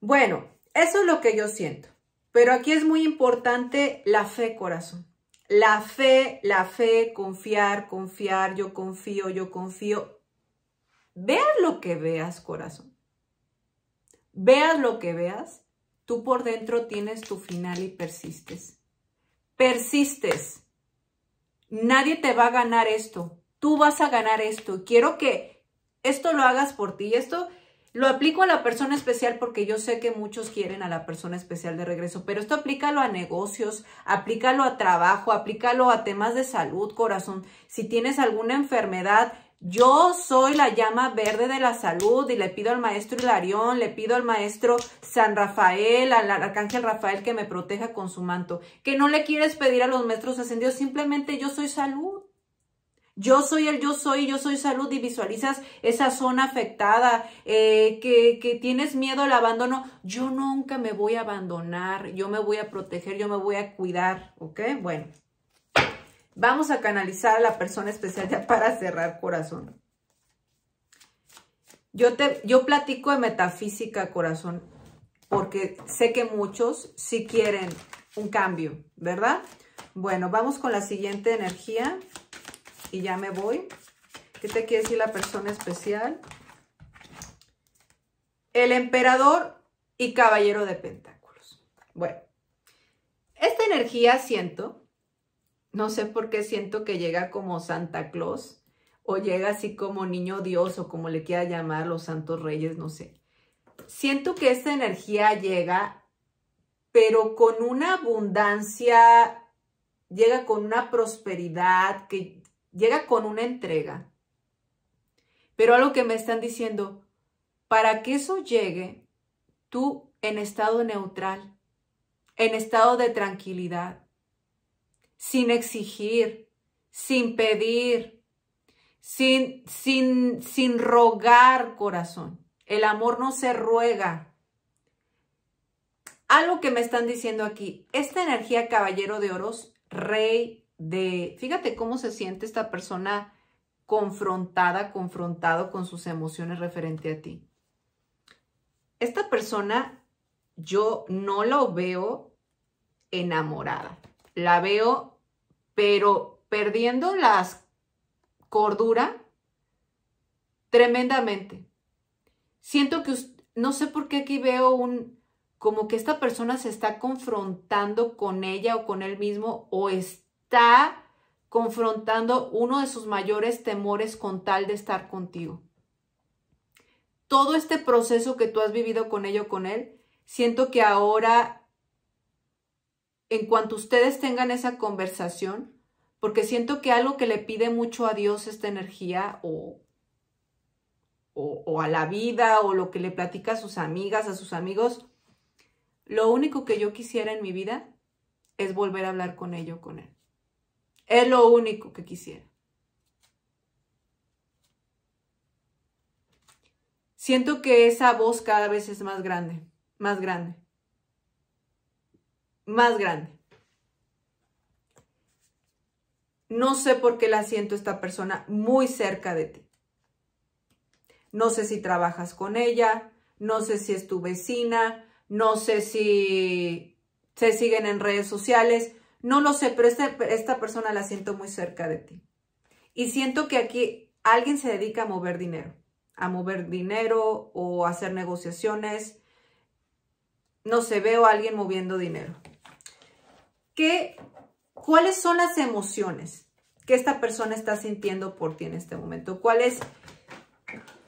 Bueno, eso es lo que yo siento. Pero aquí es muy importante la fe, corazón. La fe, la fe, confiar, confiar, yo confío, yo confío. Veas lo que veas, corazón. Veas lo que veas. Tú por dentro tienes tu final y persistes. Persistes. Nadie te va a ganar esto. Tú vas a ganar esto. Quiero que esto lo hagas por ti. Esto lo aplico a la persona especial porque yo sé que muchos quieren a la persona especial de regreso, pero esto aplícalo a negocios, aplícalo a trabajo, aplícalo a temas de salud, corazón. Si tienes alguna enfermedad, yo soy la llama verde de la salud y le pido al maestro Hilarión, le pido al maestro San Rafael, al arcángel Rafael que me proteja con su manto. Que no le quieres pedir a los maestros ascendidos, simplemente yo soy salud. Yo soy el yo soy, yo soy salud y visualizas esa zona afectada, eh, que, que tienes miedo al abandono. Yo nunca me voy a abandonar, yo me voy a proteger, yo me voy a cuidar, ¿ok? Bueno. Vamos a canalizar a la persona especial ya para cerrar corazón. Yo, te, platico de metafísica, corazón, porque sé que muchos sí quieren un cambio, ¿verdad? Bueno, vamos con la siguiente energía y ya me voy. ¿Qué te quiere decir la persona especial? El emperador y caballero de pentáculos. Bueno, esta energía siento no sé por qué siento que llega como Santa Claus o llega así como niño Dios o como le quiera llamar los santos reyes, no sé. Siento que esta energía llega, pero con una abundancia, llega con una prosperidad, que llega con una entrega. Pero algo que me están diciendo, para que eso llegue, tú en estado neutral, en estado de tranquilidad, sin exigir, sin pedir, sin, sin, sin rogar corazón. El amor no se ruega. Algo que me están diciendo aquí, esta energía caballero de oros, rey de, fíjate cómo se siente esta persona confrontada, confrontado con sus emociones referente a ti. Esta persona yo no lo veo enamorada la veo, pero perdiendo la cordura tremendamente. Siento que no sé por qué aquí veo un como que esta persona se está confrontando con ella o con él mismo o está confrontando uno de sus mayores temores con tal de estar contigo. Todo este proceso que tú has vivido con ella o con él, siento que ahora en cuanto ustedes tengan esa conversación, porque siento que algo que le pide mucho a Dios esta energía o, o, a la vida o lo que le platica a sus amigas, a sus amigos, lo único que yo quisiera en mi vida es volver a hablar con ello, con él. Es lo único que quisiera. Siento que esa voz cada vez es más grande, más grande más grande. No sé por qué la siento esta persona muy cerca de ti. No sé si trabajas con ella, no sé si es tu vecina, no sé si se siguen en redes sociales, no lo sé, pero este, esta, persona la siento muy cerca de ti. Y siento que aquí alguien se dedica a mover dinero, a mover dinero o hacer negociaciones. No sé, veo a alguien moviendo dinero cuáles son las emociones que esta persona está sintiendo por ti en este momento. ¿Cuál es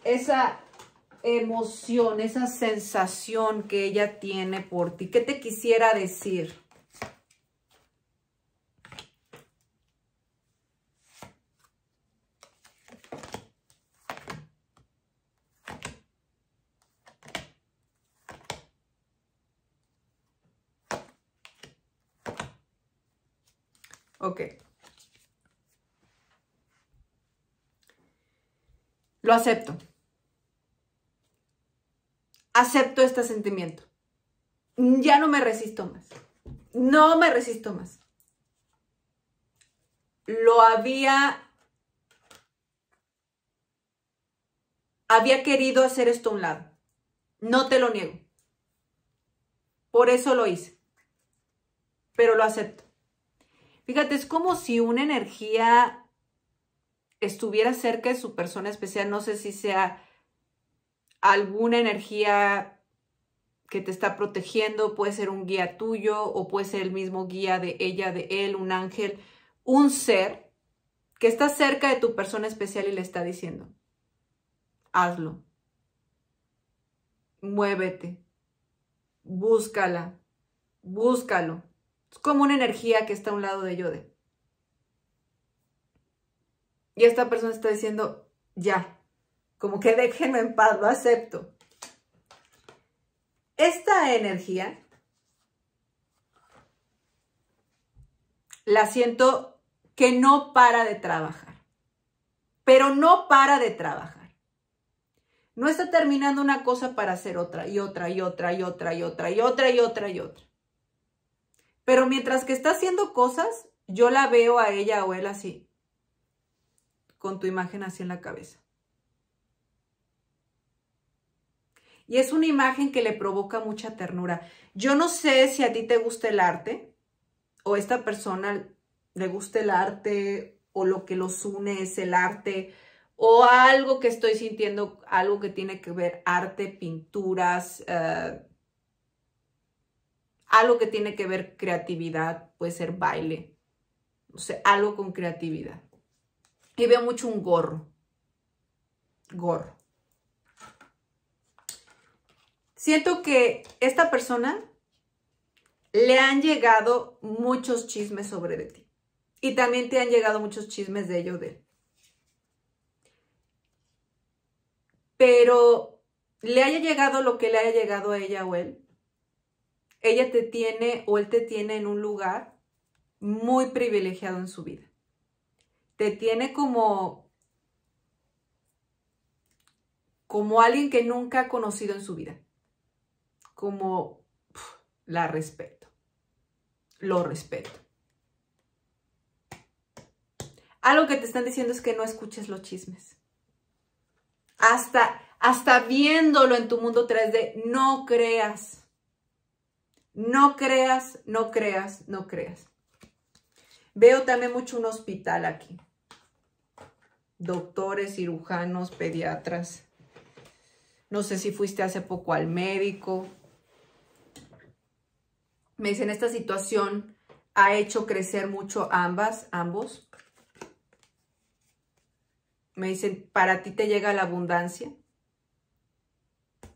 esa emoción, esa sensación que ella tiene por ti? ¿Qué te quisiera decir? Ok. Lo acepto. Acepto este sentimiento. Ya no me resisto más. No me resisto más. Lo había... Había querido hacer esto a un lado. No te lo niego. Por eso lo hice. Pero lo acepto. Fíjate, es como si una energía estuviera cerca de su persona especial. No sé si sea alguna energía que te está protegiendo, puede ser un guía tuyo o puede ser el mismo guía de ella, de él, un ángel, un ser que está cerca de tu persona especial y le está diciendo, hazlo, muévete, búscala, búscalo. Es como una energía que está a un lado de Yode. Y esta persona está diciendo, ya, como que déjenme en paz, lo acepto. Esta energía la siento que no para de trabajar, pero no para de trabajar. No está terminando una cosa para hacer otra y otra y otra y otra y otra y otra y otra y otra. Pero mientras que está haciendo cosas, yo la veo a ella o él así, con tu imagen así en la cabeza. Y es una imagen que le provoca mucha ternura. Yo no sé si a ti te gusta el arte o a esta persona le gusta el arte o lo que los une es el arte o algo que estoy sintiendo, algo que tiene que ver arte, pinturas, eh, algo que tiene que ver creatividad, puede ser baile, o sea, algo con creatividad. Y veo mucho un gorro, gorro. Siento que esta persona le han llegado muchos chismes sobre de ti. Y también te han llegado muchos chismes de ello de él. Pero le haya llegado lo que le haya llegado a ella o él, ella te tiene o él te tiene en un lugar muy privilegiado en su vida. Te tiene como como alguien que nunca ha conocido en su vida. Como la respeto. Lo respeto. Algo que te están diciendo es que no escuches los chismes. Hasta hasta viéndolo en tu mundo 3D, no creas no creas, no creas, no creas. Veo también mucho un hospital aquí. Doctores, cirujanos, pediatras. No sé si fuiste hace poco al médico. Me dicen, esta situación ha hecho crecer mucho ambas, ambos. Me dicen, para ti te llega la abundancia.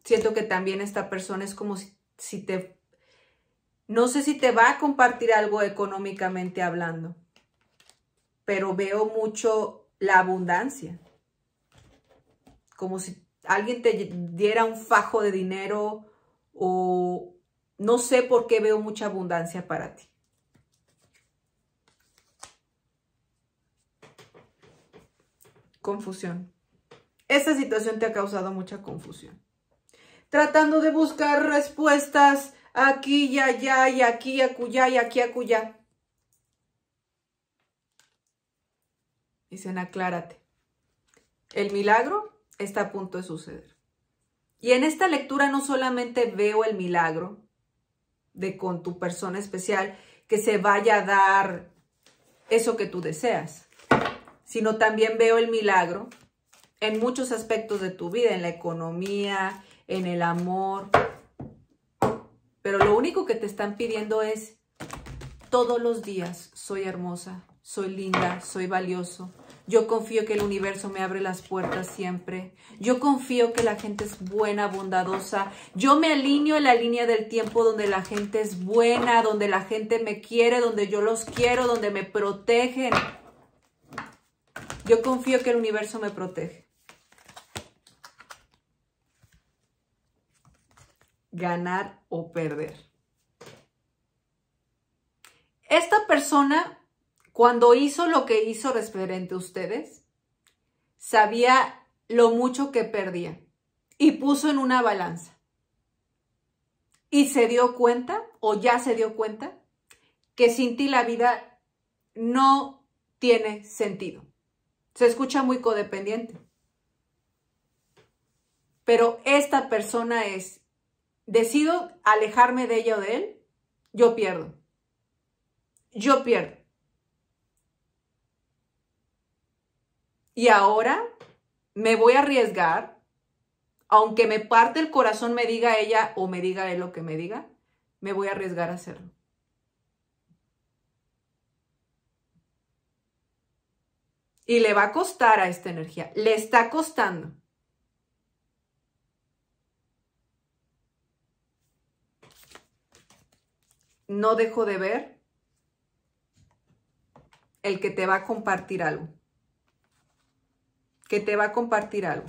Siento que también esta persona es como si, te no sé si te va a compartir algo económicamente hablando, pero veo mucho la abundancia. Como si alguien te diera un fajo de dinero o no sé por qué veo mucha abundancia para ti. Confusión. Esta situación te ha causado mucha confusión. Tratando de buscar respuestas aquí y allá, y aquí y acullá, y aquí y Dicen, aclárate. El milagro está a punto de suceder. Y en esta lectura no solamente veo el milagro de con tu persona especial que se vaya a dar eso que tú deseas, sino también veo el milagro en muchos aspectos de tu vida, en la economía, en el amor, pero lo único que te están pidiendo es, todos los días soy hermosa, soy linda, soy valioso. Yo confío que el universo me abre las puertas siempre. Yo confío que la gente es buena, bondadosa. Yo me alineo en la línea del tiempo donde la gente es buena, donde la gente me quiere, donde yo los quiero, donde me protegen. Yo confío que el universo me protege. ganar o perder. Esta persona, cuando hizo lo que hizo referente a ustedes, sabía lo mucho que perdía y puso en una balanza. Y se dio cuenta, o ya se dio cuenta, que sin ti la vida no tiene sentido. Se escucha muy codependiente. Pero esta persona es decido alejarme de ella o de él, yo pierdo. Yo pierdo. Y ahora me voy a arriesgar, aunque me parte el corazón, me diga ella o me diga él lo que me diga, me voy a arriesgar a hacerlo. Y le va a costar a esta energía, le está costando. no dejo de ver el que te va a compartir algo. Que te va a compartir algo.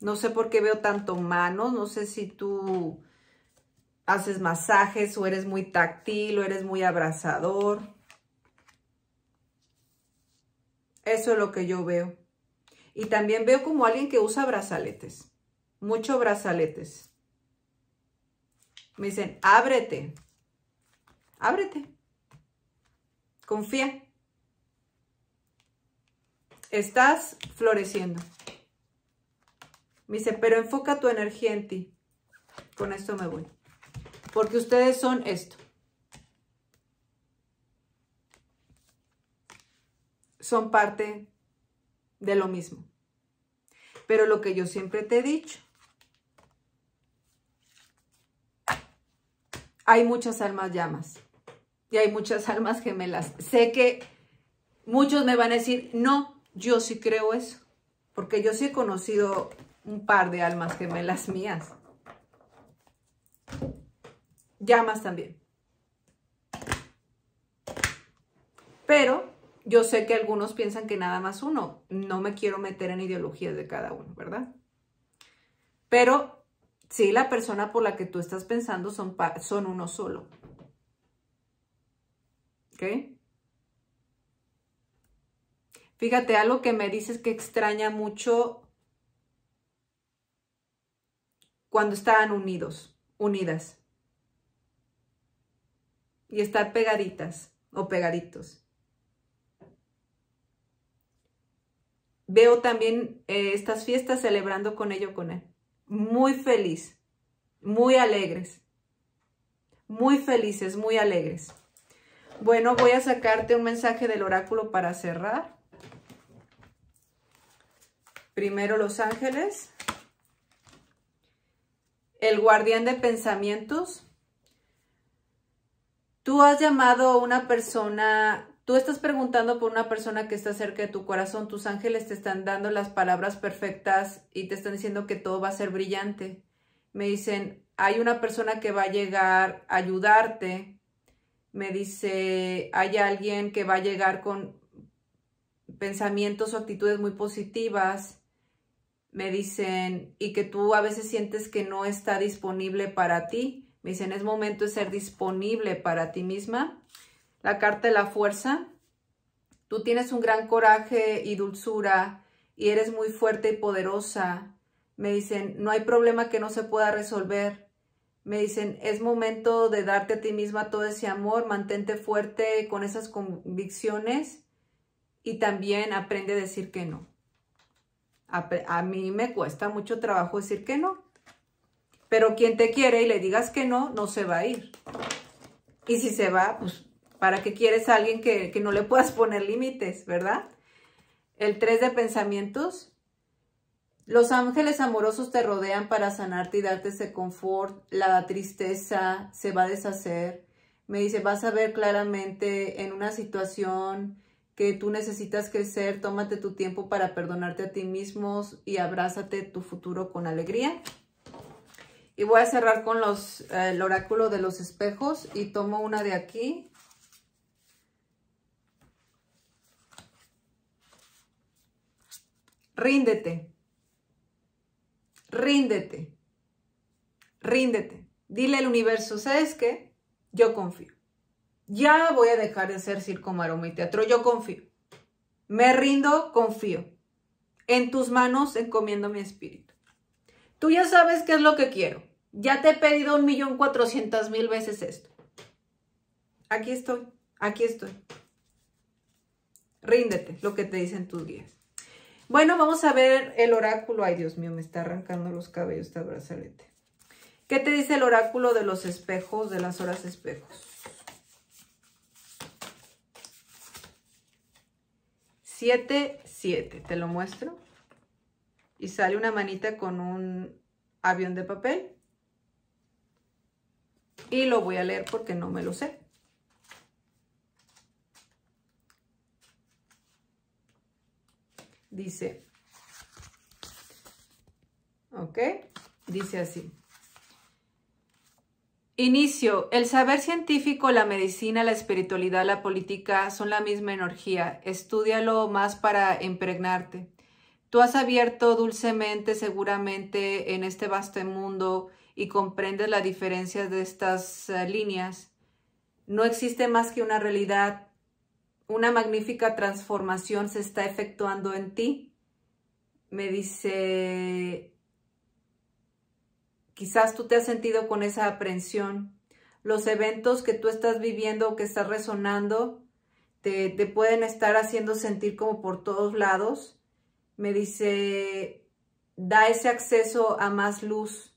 No sé por qué veo tanto manos, no sé si tú haces masajes o eres muy táctil o eres muy abrazador. Eso es lo que yo veo. Y también veo como alguien que usa brazaletes muchos brazaletes. Me dicen, ábrete, ábrete, confía. Estás floreciendo. Me dice, pero enfoca tu energía en ti. Con esto me voy. Porque ustedes son esto. Son parte de lo mismo. Pero lo que yo siempre te he dicho, hay muchas almas llamas y hay muchas almas gemelas. Sé que muchos me van a decir, no, yo sí creo eso, porque yo sí he conocido un par de almas gemelas mías. Llamas también. Pero yo sé que algunos piensan que nada más uno. No me quiero meter en ideologías de cada uno, ¿verdad? Pero si la persona por la que tú estás pensando son, son uno solo. ¿Ok? Fíjate, algo que me dices que extraña mucho cuando estaban unidos, unidas. Y estar pegaditas o pegaditos. Veo también eh, estas fiestas celebrando con ello, con él muy feliz, muy alegres. Muy felices, muy alegres. Bueno, voy a sacarte un mensaje del oráculo para cerrar. Primero los ángeles. El guardián de pensamientos. Tú has llamado a una persona Tú estás preguntando por una persona que está cerca de tu corazón, tus ángeles te están dando las palabras perfectas y te están diciendo que todo va a ser brillante. Me dicen, hay una persona que va a llegar a ayudarte. Me dice, hay alguien que va a llegar con pensamientos o actitudes muy positivas me dicen, y que tú a veces sientes que no está disponible para ti. Me dicen, es momento de ser disponible para ti misma la carta de la fuerza. Tú tienes un gran coraje y dulzura y eres muy fuerte y poderosa. Me dicen, no hay problema que no se pueda resolver. Me dicen, es momento de darte a ti misma todo ese amor, mantente fuerte con esas convicciones y también aprende a decir que no. A, mí me cuesta mucho trabajo decir que no, pero quien te quiere y le digas que no, no se va a ir. Y si se va, pues ¿Para qué quieres a alguien que, no le puedas poner límites, verdad? El 3 de pensamientos. Los ángeles amorosos te rodean para sanarte y darte ese confort. La tristeza se va a deshacer. Me dice, vas a ver claramente en una situación que tú necesitas crecer, tómate tu tiempo para perdonarte a ti mismos y abrázate tu futuro con alegría. Y voy a cerrar con los, eh, el oráculo de los espejos y tomo una de aquí Ríndete. Ríndete. Ríndete. Dile al universo, ¿sabes qué? Yo confío. Ya voy a dejar de ser circo, maroma y teatro. Yo confío. Me rindo, confío. En tus manos encomiendo mi espíritu. Tú ya sabes qué es lo que quiero. Ya te he pedido un millón cuatrocientas mil veces esto. Aquí estoy, aquí estoy. Ríndete, lo que te dicen tus días. Bueno, vamos a ver el oráculo. Ay, Dios mío, me está arrancando los cabellos este brazalete. ¿Qué te dice el oráculo de los espejos, de las horas espejos? Siete, siete. Te lo muestro. Y sale una manita con un avión de papel. Y lo voy a leer porque no me lo sé. dice, ¿ok? Dice así. Inicio. El saber científico, la medicina, la espiritualidad, la política son la misma energía. Estúdialo más para impregnarte. Tú has abierto dulcemente, seguramente, en este vasto mundo y comprendes la diferencia de estas eh, líneas. No existe más que una realidad una magnífica transformación se está efectuando en ti. Me dice, quizás tú te has sentido con esa aprensión. Los eventos que tú estás viviendo o que estás resonando te, te pueden estar haciendo sentir como por todos lados. Me dice, da ese acceso a más luz.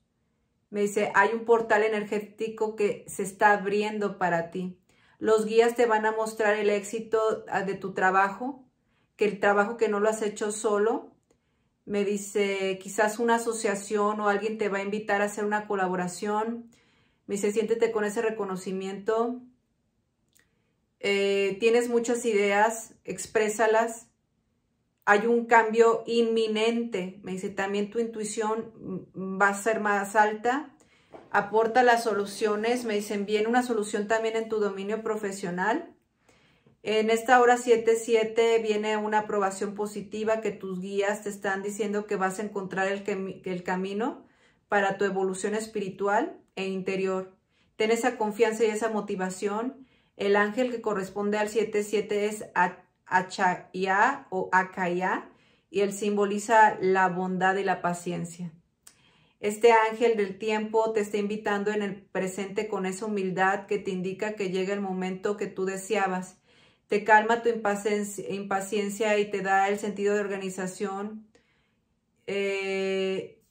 Me dice, hay un portal energético que se está abriendo para ti. Los guías te van a mostrar el éxito ah, de tu trabajo, que el trabajo que no lo has hecho solo. Me dice, quizás una asociación o alguien te va a invitar a hacer una colaboración. Me dice, siéntete con ese reconocimiento. Eh, tienes muchas ideas, exprésalas. Hay un cambio inminente. Me dice, también tu intuición va a ser más alta aporta las soluciones, me dicen, bien, una solución también en tu dominio profesional. En esta hora 7.7 viene una aprobación positiva que tus guías te están diciendo que vas a encontrar el, camino para tu evolución espiritual e interior. Ten esa confianza y esa motivación. El ángel que corresponde al 77 es Achaya o Akaya y él simboliza la bondad y la paciencia. Este ángel del tiempo te está invitando en el presente con esa humildad que te indica que llega el momento que tú deseabas. Te calma tu impaciencia y te da el sentido de organización eh,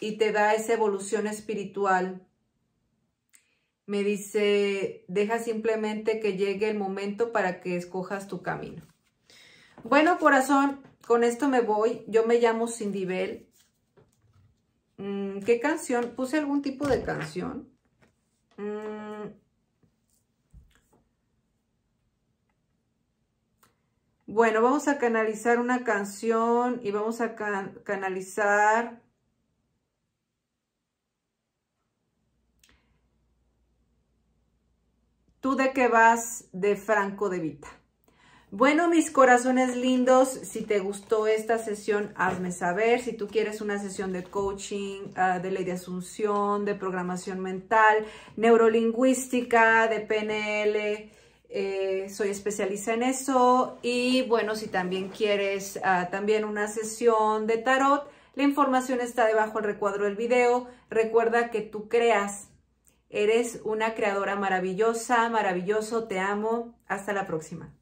y te da esa evolución espiritual. Me dice, deja simplemente que llegue el momento para que escojas tu camino. Bueno, corazón, con esto me voy. Yo me llamo Cindy Mm, ¿Qué canción? Puse algún tipo de canción. Mm. Bueno, vamos a canalizar una canción y vamos a canalizar... Tú de qué vas de Franco de Vita. Bueno, mis corazones lindos, si te gustó esta sesión, hazme saber. Si tú quieres una sesión de coaching, ah, de ley de asunción, de programación mental, neurolingüística, de PNL, eh, soy especialista en eso. Y bueno, si también quieres ah, también una sesión de tarot, la información está debajo del recuadro del video. Recuerda que tú creas. Eres una creadora maravillosa, maravilloso, te amo. Hasta la próxima.